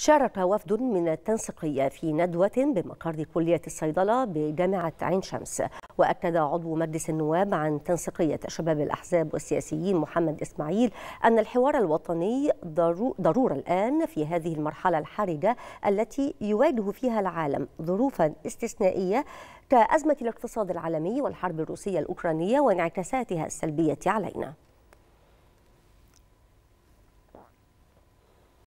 شارك وفد من التنسيقية في ندوة بمقر كلية الصيدلة بجامعة عين شمس وأكد عضو مجلس النواب عن تنسيقية شباب الأحزاب والسياسيين محمد إسماعيل أن الحوار الوطني ضرورة الآن في هذه المرحلة الحرجة التي يواجه فيها العالم ظروفا استثنائية كأزمة الاقتصاد العالمي والحرب الروسية الأوكرانية وانعكاساتها السلبية علينا